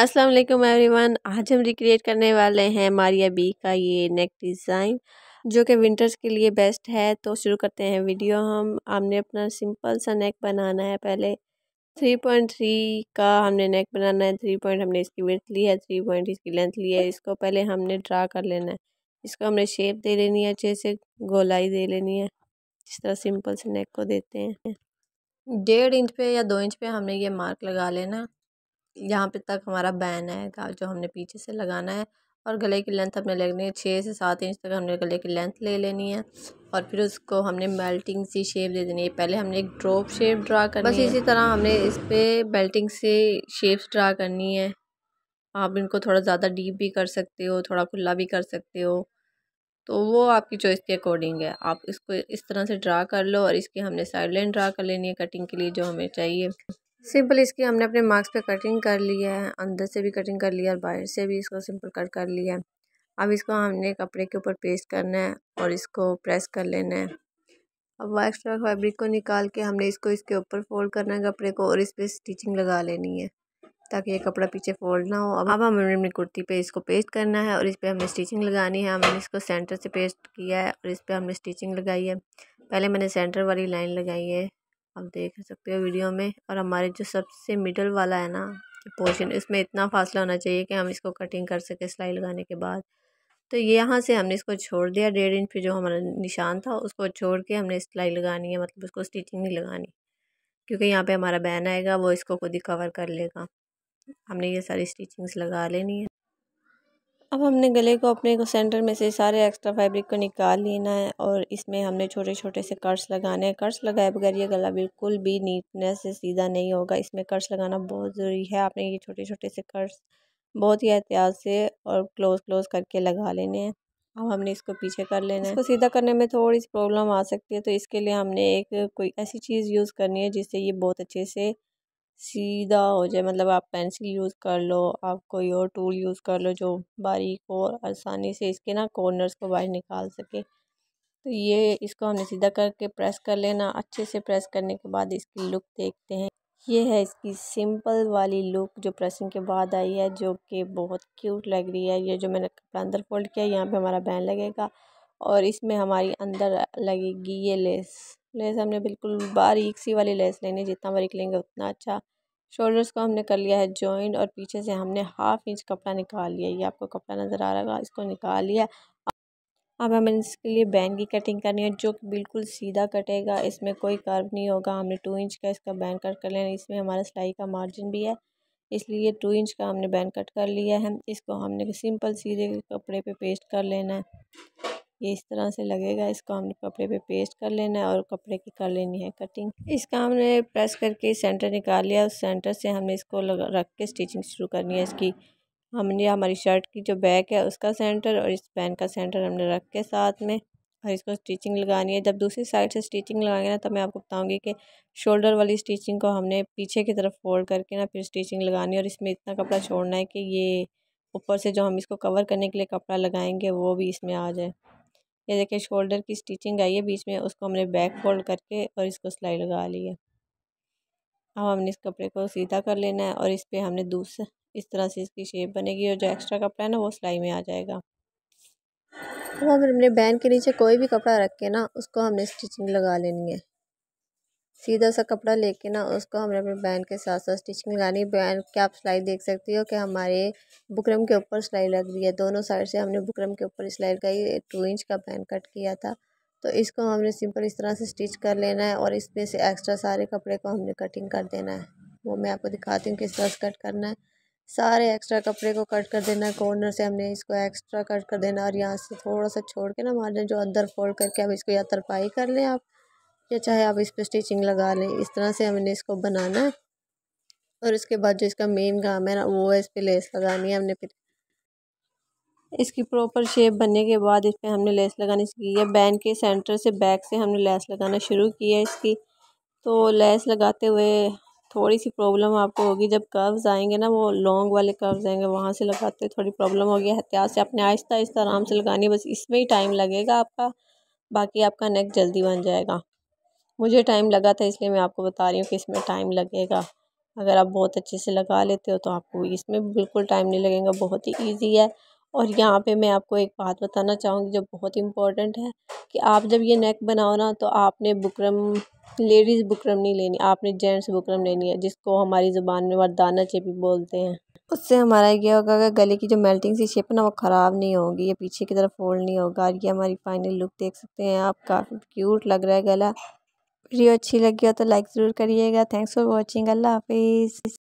अस्सलाम वालेकुम एवरीवन आज हम रिक्रिएट करने वाले हैं मारिया बी का ये नेक डिज़ाइन जो कि विंटर्स के लिए बेस्ट है तो शुरू करते हैं वीडियो हम हमने अपना सिंपल सा नेक बनाना है पहले थ्री पॉइंट थ्री का हमने नेक बनाना है थ्री पॉइंट हमने इसकी विथ ली है थ्री पॉइंट इसकी लेंथ ली है इसको पहले हमने ड्रा कर लेना है इसको हमने शेप दे लेनी है अच्छे से गोलाई दे लेनी है जिस तरह सिंपल से नेक को देते हैं डेढ़ इंच पे या दो इंच पे हमने ये मार्क लगा लेना यहाँ पे तक हमारा बैन है जो हमने पीछे से लगाना है और गले की लेंथ हमने लेनी है छः से सात इंच तक हमने गले की लेंथ ले लेनी है और फिर उसको हमने बेल्टिंग सी शेप दे देनी है पहले हमने एक ड्रॉप शेप ड्रा करनी बस इसी तरह हमने इस पर बेल्टिंग से शेप्स ड्रा करनी है आप इनको थोड़ा ज़्यादा डीप भी कर सकते हो थोड़ा खुला भी कर सकते हो तो वो आपकी चॉइस के अकॉर्डिंग है आप इसको इस तरह से ड्रा कर लो और इसकी हमने साइड लाइन ड्रा कर लेनी है कटिंग के लिए जो हमें चाहिए सिंपल इसकी हमने अपने मार्क्स पे कटिंग कर लिया है अंदर से भी कटिंग कर लिया और बाहर से भी इसको सिंपल कट कर लिया है अब इसको हमने कपड़े के ऊपर पेस्ट करना है और इसको प्रेस कर लेना है अब एक्स्ट्रा फैब्रिक को निकाल के हमने इसको इसके ऊपर फोल्ड करना है कपड़े को और इस पर स्टिचिंग लगा लेनी है ताकि ये कपड़ा पीछे फोल्ड ना हो अब अब हमने अपनी कुर्ती पे इसको पेस्ट करना है और इस पर हमने स्टिचिंग लगानी है हमने इसको सेंटर से पेस्ट किया है और इस पर हमने स्टिचिंग लगाई है पहले मैंने सेंटर वाली लाइन लगाई है आप देख सकते हो वीडियो में और हमारे जो सबसे मिडल वाला है ना पोर्शन इसमें इतना फासला होना चाहिए कि हम इसको कटिंग कर सकें सिलाई लगाने के बाद तो ये यहाँ से हमने इसको छोड़ दिया डेढ़ इंच पे जो हमारा निशान था उसको छोड़ के हमने सिलाई लगानी है मतलब उसको स्टिचिंग नहीं लगानी क्योंकि यहाँ पे हमारा बैन आएगा वो इसको खुद ही कवर कर लेगा हमने ये सारी स्टिचिंग्स लगा लेनी है अब हमने गले को अपने को सेंटर में से सारे एक्स्ट्रा फैब्रिक को निकाल लेना है और इसमें हमने छोटे छोटे से कर्स लगाने हैं कर्स लगाए बगैर ये गला बिल्कुल भी नीटनेस से सीधा नहीं होगा इसमें कर्स लगाना बहुत ज़रूरी है आपने ये छोटे छोटे से कर्स बहुत ही एहतियात से और क्लोज क्लोज करके लगा लेने हैं अब हमने इसको पीछे कर लेना है इसको सीधा करने में थोड़ी सी प्रॉब्लम आ सकती है तो इसके लिए हमने एक कोई ऐसी चीज़ यूज़ करनी है जिससे ये बहुत अच्छे से सीधा हो जाए मतलब आप पेंसिल यूज़ कर लो आप कोई और टूल यूज़ कर लो जो बारीक हो और आसानी से इसके ना कॉर्नर्स को बाहर निकाल सके तो ये इसको हमने सीधा करके प्रेस कर लेना अच्छे से प्रेस करने के बाद इसकी लुक देखते हैं ये है इसकी सिंपल वाली लुक जो प्रेसिंग के बाद आई है जो कि बहुत क्यूट लग रही है ये जो मैंने कपड़ा अंदर फोल्ड किया यहाँ पे हमारा बैन लगेगा और इसमें हमारी अंदर लगेगी ये लेस लेस हमने बिल्कुल बारीक सी वाली लेस लेनी है जितना बारीक लेंगे उतना अच्छा शोल्डर्स को हमने कर लिया है जॉइंट और पीछे से हमने हाफ इंच कपड़ा निकाल लिया ये आपको कपड़ा नज़र आ रहा है इसको निकाल लिया अब हमें इसके लिए बैंड की कटिंग करनी है जो कि बिल्कुल सीधा कटेगा इसमें कोई कर्व नहीं होगा हमने टू इंच का इसका बैंड कट कर लेना इसमें हमारा सिलाई का मार्जिन भी है इसलिए टू इंच का हमने बैंड कट कर लिया है इसको हमने सिंपल सीधे कपड़े पे पेस्ट कर लेना है इस तरह से लगेगा इसको हमने कपड़े पे पेस्ट कर लेना है और कपड़े की कर लेनी है कटिंग इसका हमने प्रेस करके सेंटर निकाल लिया उस सेंटर से हमने इसको रख के स्टिचिंग शुरू करनी है इसकी हमने हमारी शर्ट की जो बैक है उसका सेंटर और इस पैन का सेंटर हमने रख के साथ में और इसको स्टिचिंग लगानी है जब दूसरी साइड से स्टिचिंग लगाएंगे ना तब मैं आपको बताऊंगी कि शोल्डर वाली स्टिचिंग को हमने पीछे की तरफ फोल्ड करके ना फिर स्टिचिंग लगानी है और इसमें इतना कपड़ा छोड़ना है कि ये ऊपर से जो हम इसको कवर करने के लिए कपड़ा लगाएंगे वो भी इसमें आ जाए ये देखिए शोल्डर की स्टिचिंग आई है बीच में उसको हमने बैक फोल्ड करके और इसको सिलाई लगा ली है अब हमने इस कपड़े को सीधा कर लेना है और इस पर हमने दूसरा इस तरह से इसकी शेप बनेगी और जो एक्स्ट्रा कपड़ा है ना वो सिलाई में आ जाएगा अब तो हमने बैन के नीचे कोई भी कपड़ा रख के ना उसको हमने स्टिचिंग लगा लेनी है सीधा सा कपड़ा लेके ना उसको हमने अपने बैंड के साथ साथ स्टिचिंग लगानी बैंड के आप सिलाई देख सकती हो कि हमारे बुकरम के ऊपर सिलाई लग रही है दोनों साइड से हमने बुकरम के ऊपर सिलाई लगाई टू इंच का बैंड कट किया था तो इसको हमने सिंपल इस तरह से स्टिच कर लेना है और इसमें से एक्स्ट्रा सारे कपड़े को हमने कटिंग कर देना है वो मैं आपको दिखाती हूँ किस तरह से कट करना है सारे एक्स्ट्रा कपड़े को कट कर देना है कॉर्नर से हमने इसको एक्स्ट्रा कट कर देना और यहाँ से थोड़ा सा छोड़ के ना मार जो अंदर फोल्ड करके अब इसको या तरपाई कर लें आप या चाहे आप इस पर स्टिचिंग लगा लें इस तरह से हमने इसको बनाना है और उसके बाद जो इसका मेन काम है ना वो है इस पर लेस लगानी है हमने फिर इसकी प्रॉपर शेप बनने के बाद इस पर हमने लेस लगानी सीखी है बैन के सेंटर से बैक से हमने लेस लगाना शुरू किया इसकी तो लेस लगाते हुए थोड़ी सी प्रॉब्लम आपको होगी जब कर्व्स आएंगे ना वो लॉन्ग वाले कर्व्स आएंगे वहाँ से लगाते थोड़ी प्रॉब्लम होगी एहतियात से आपने आहिस्ता आहिस्ता आराम से लगानी है बस इसमें ही टाइम लगेगा आपका बाकी आपका नेक जल्दी बन जाएगा मुझे टाइम लगा था इसलिए मैं आपको बता रही हूँ कि इसमें टाइम लगेगा अगर आप बहुत अच्छे से लगा लेते हो तो आपको इसमें बिल्कुल टाइम नहीं लगेगा बहुत ही ईजी है और यहाँ पे मैं आपको एक बात बताना चाहूँगी जो बहुत इम्पोर्टेंट है कि आप जब ये नेक बनाओ ना तो आपने बुकरम लेडीज़ बुकरम नहीं लेनी आपने जेंट्स बुकरम लेनी है जिसको हमारी ज़ुबान में वरदाना चेपी बोलते हैं उससे हमारा ये होगा कि गले की जो मेल्टिंग सी शेप है ना वो ख़राब नहीं होगी ये पीछे की तरफ फोल्ड नहीं होगा और ये हमारी फाइनल लुक देख सकते हैं आप काफ़ी क्यूट लग रहा है गला वीडियो अच्छी लगी हो तो लाइक ज़रूर करिएगा थैंक्स फॉर वॉचिंग अल्लाह हाफिज़